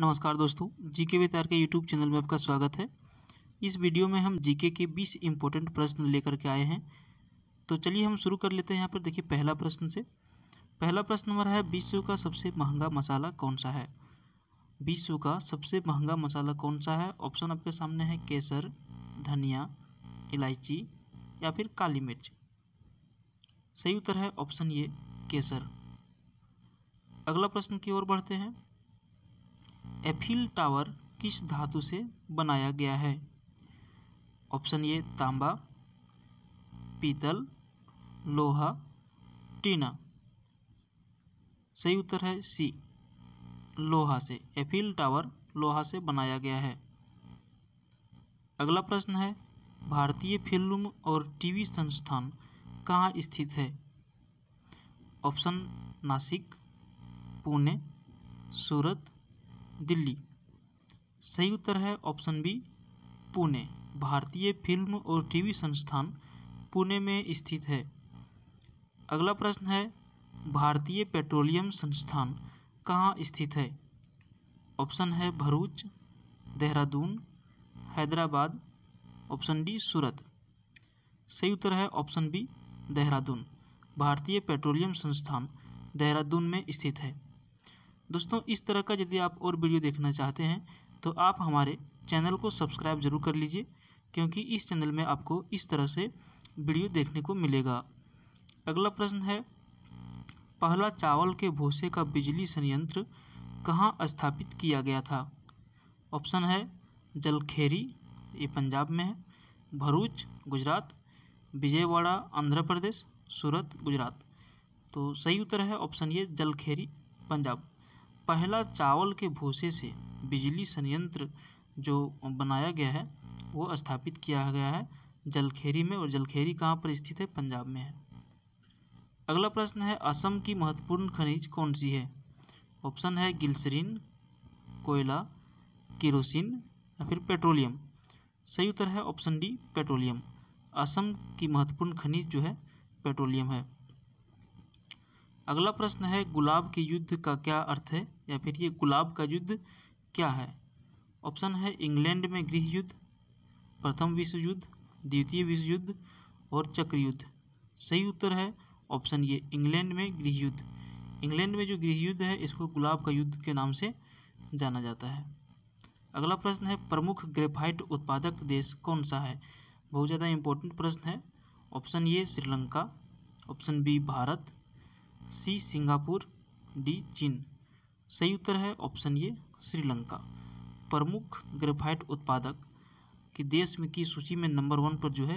नमस्कार दोस्तों जीके वितार के यूट्यूब चैनल में आपका स्वागत है इस वीडियो में हम जीके के 20 इम्पोर्टेंट प्रश्न लेकर के आए हैं तो चलिए हम शुरू कर लेते हैं यहाँ पर देखिए पहला प्रश्न से पहला प्रश्न हमारा है विश्व का सबसे महंगा मसाला कौन सा है विश्व का सबसे महंगा मसाला कौन सा है ऑप्शन आपके सामने है केसर धनिया इलायची या फिर काली मिर्च सही उत्तर है ऑप्शन ये केसर अगला प्रश्न की ओर बढ़ते हैं एफिल टावर किस धातु से बनाया गया है ऑप्शन ए तांबा पीतल लोहा टीना सही उत्तर है सी लोहा से एफिल टावर लोहा से बनाया गया है अगला प्रश्न है भारतीय फिल्म और टीवी संस्थान कहाँ स्थित है ऑप्शन नासिक पुणे सूरत दिल्ली सही उत्तर है ऑप्शन बी पुणे भारतीय फिल्म और टीवी संस्थान पुणे में स्थित है अगला प्रश्न है भारतीय पेट्रोलियम संस्थान कहाँ स्थित है ऑप्शन है भरूच देहरादून हैदराबाद ऑप्शन डी सूरत सही उत्तर है ऑप्शन बी देहरादून भारतीय पेट्रोलियम संस्थान देहरादून में स्थित है दोस्तों इस तरह का यदि आप और वीडियो देखना चाहते हैं तो आप हमारे चैनल को सब्सक्राइब जरूर कर लीजिए क्योंकि इस चैनल में आपको इस तरह से वीडियो देखने को मिलेगा अगला प्रश्न है पहला चावल के भूसे का बिजली संयंत्र कहाँ स्थापित किया गया था ऑप्शन है जलखेरी ये पंजाब में है भरूच गुजरात विजयवाड़ा आंध्र प्रदेश सूरत गुजरात तो सही उत्तर है ऑप्शन ये जलखेरी पंजाब पहला चावल के भूसे से बिजली संयंत्र जो बनाया गया है वो स्थापित किया गया है जलखेरी में और जलखेरी कहाँ पर स्थित है पंजाब में है अगला प्रश्न है असम की महत्वपूर्ण खनिज कौन सी है ऑप्शन है गिल्सरीन कोयला केरोसिन या फिर पेट्रोलियम सही उत्तर है ऑप्शन डी पेट्रोलियम असम की महत्वपूर्ण खनिज जो है पेट्रोलियम है अगला प्रश्न है गुलाब के युद्ध का क्या अर्थ है या फिर ये गुलाब का युद्ध क्या है ऑप्शन है इंग्लैंड में गृह युद्ध प्रथम विश्व युद्ध द्वितीय विश्व युद्ध और चक्र युद्ध सही उत्तर है ऑप्शन ये इंग्लैंड में गृह युद्ध इंग्लैंड में जो गृह युद्ध है इसको गुलाब का युद्ध के नाम से जाना जाता है अगला प्रश्न है प्रमुख ग्रेफाइट उत्पादक देश कौन सा है बहुत ज़्यादा इम्पोर्टेंट प्रश्न है ऑप्शन ये Sri Lanka option B Bharat C Singapore D चीन सही उत्तर है ऑप्शन ये श्रीलंका प्रमुख ग्रेफाइट उत्पादक की देश में की सूची में नंबर वन पर जो है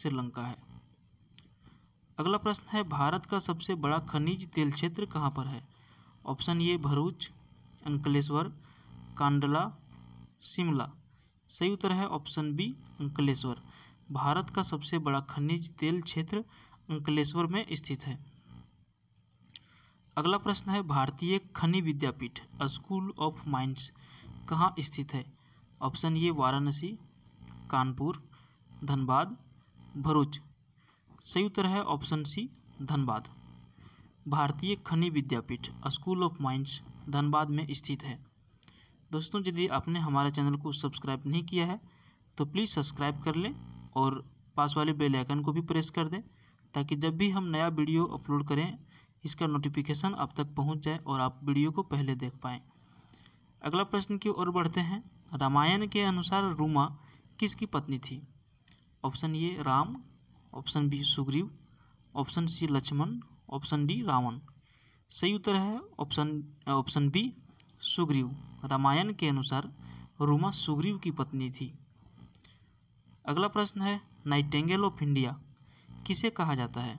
श्रीलंका है अगला प्रश्न है भारत का सबसे बड़ा खनिज तेल क्षेत्र कहाँ पर है ऑप्शन ये भरूच अंकलेश्वर कांडला शिमला सही उत्तर है ऑप्शन बी अंकलेश्वर भारत का सबसे बड़ा खनिज तेल क्षेत्र अंकलेश्वर में स्थित है अगला प्रश्न है भारतीय खनि विद्यापीठ स्कूल ऑफ माइंस कहाँ स्थित है ऑप्शन ये वाराणसी कानपुर धनबाद भरूच सही उत्तर है ऑप्शन सी धनबाद भारतीय खनि विद्यापीठ स्कूल ऑफ माइंस धनबाद में स्थित है दोस्तों यदि आपने हमारे चैनल को सब्सक्राइब नहीं किया है तो प्लीज़ सब्सक्राइब कर लें और पास वाले बेल आइकन को भी प्रेस कर दें ताकि जब भी हम नया वीडियो अपलोड करें इसका नोटिफिकेशन आप तक पहुंच जाए और आप वीडियो को पहले देख पाएँ अगला प्रश्न की ओर बढ़ते हैं रामायण के अनुसार रूमा किसकी पत्नी थी option A Ram option B Sugriva option C Lakshman option D Ravan सही उत्तर है option option B Sugriva Ramayan के अनुसार रूमा सुग्रीव की पत्नी थी अगला प्रश्न है नाइटेंगल ऑफ इंडिया किसे कहा जाता है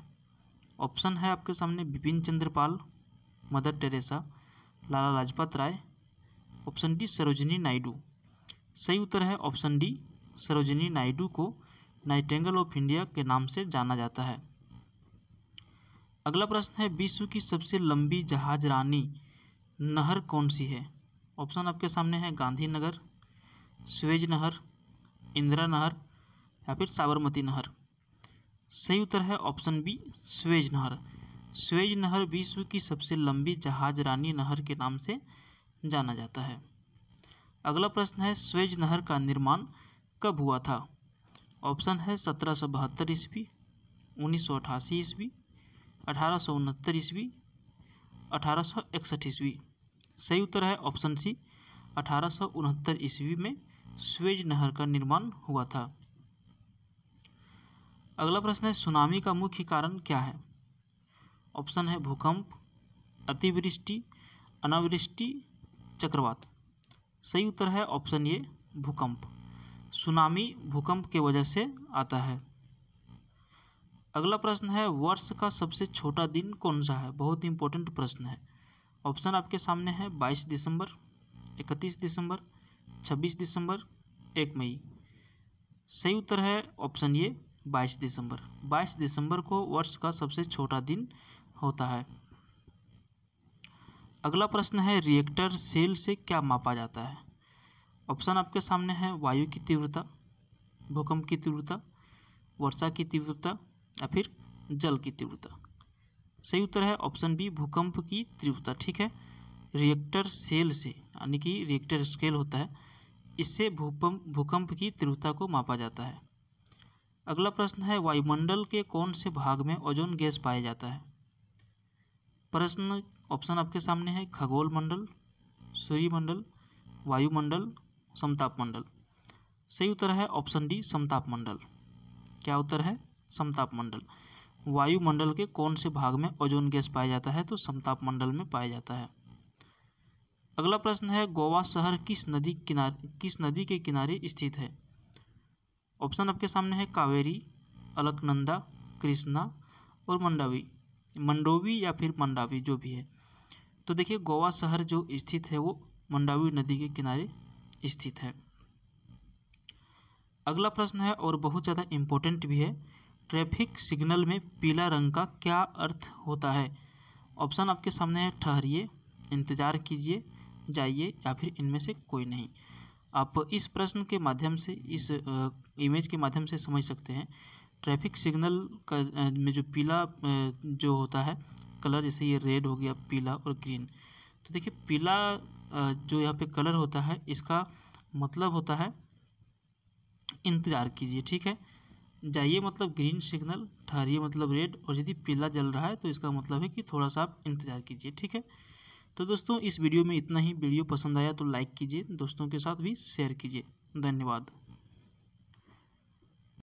ऑप्शन है आपके सामने Bipin Chandrapal Mother Teresa Lala Lajpat Rai option D Sarojini Naidu सही उत्तर है ऑप्शन डी सरोजनी नायडू को नाइटेंगल ऑफ इंडिया के नाम से जाना जाता है अगला प्रश्न है विश्व की सबसे लंबी जहाज रानी नहर कौन सी है ऑप्शन आपके सामने है गांधीनगर स्वेज नहर इंदिरा नहर या फिर साबरमती नहर सही उत्तर है ऑप्शन बी स्वेज नहर स्वेज नहर विश्व की सबसे लंबी जहाज रानी नहर के नाम से जाना जाता है अगला प्रश्न है स्वेज नहर का निर्माण कब हुआ था ऑप्शन है सत्रह सौ बहत्तर ईस्वी उन्नीस सौ अठासी ईस्वी अठारह सौ उनहत्तर ईस्वी अठारह सौ इकसठ ईस्वी सही उत्तर है ऑप्शन सी अठारह सौ उनहत्तर ईस्वी में स्वेज नहर का निर्माण हुआ था अगला प्रश्न है सुनामी का मुख्य कारण क्या है ऑप्शन है भूकंप अतिवृष्टि अनावृष्टि चक्रवात सही उत्तर है ऑप्शन ये भूकंप सुनामी भूकंप के वजह से आता है अगला प्रश्न है वर्ष का सबसे छोटा दिन कौन सा है बहुत इंपॉर्टेंट प्रश्न है ऑप्शन आपके सामने है 22 दिसंबर 31 दिसंबर 26 दिसंबर 1 मई सही उत्तर है ऑप्शन ये बाईस दिसंबर बाईस दिसंबर को वर्ष का सबसे छोटा दिन होता है अगला प्रश्न है रिएक्टर सेल से क्या मापा जाता है ऑप्शन आपके सामने है वायु की तीव्रता भूकंप की तीव्रता वर्षा की तीव्रता या फिर जल की तीव्रता सही उत्तर है ऑप्शन बी भूकंप की तीव्रता ठीक है रिएक्टर सेल से यानी कि रिएक्टर स्केल होता है इससे भूकंप भूकंप की तीव्रता को मापा जाता है अगला प्रश्न है वायुमंडल के कौन से भाग में ओजोन गैस पाया जाता है प्रश्न ऑप्शन आपके सामने है खगोल मंडल सूर्यमंडल वायुमंडल समताप मंडल सही उत्तर है ऑप्शन डी समताप मंडल क्या उत्तर है समताप मंडल वायुमंडल के कौन से भाग में ओजोन गैस पाया जाता है तो समताप मंडल में पाया जाता है अगला प्रश्न है गोवा शहर किस नदी किनारे किस नदी के किनारे स्थित है ऑप्शन आपके सामने है कावेरी अलकनंदा कृष्णा और मंडावी मंडोवी या फिर मंडावी जो भी है तो देखिए गोवा शहर जो स्थित है वो मंडावी नदी के किनारे स्थित है अगला प्रश्न है और बहुत ज़्यादा इम्पोर्टेंट भी है ट्रैफिक सिग्नल में पीला रंग का क्या अर्थ होता है ऑप्शन आपके सामने है ठहरिए इंतज़ार कीजिए जाइए या फिर इनमें से कोई नहीं आप इस प्रश्न के माध्यम से इस इमेज के माध्यम से समझ सकते हैं ट्रैफिक सिग्नल का में जो पीला जो होता है कलर जैसे ये रेड हो गया पीला और ग्रीन तो देखिए पीला जो यहाँ पे कलर होता है इसका मतलब होता है इंतज़ार कीजिए ठीक है जाइए मतलब ग्रीन सिग्नल ठहरिए मतलब रेड और यदि पीला जल रहा है तो इसका मतलब है कि थोड़ा सा आप इंतज़ार कीजिए ठीक है तो दोस्तों इस वीडियो में इतना ही वीडियो पसंद आया तो लाइक कीजिए दोस्तों के साथ भी शेयर कीजिए धन्यवाद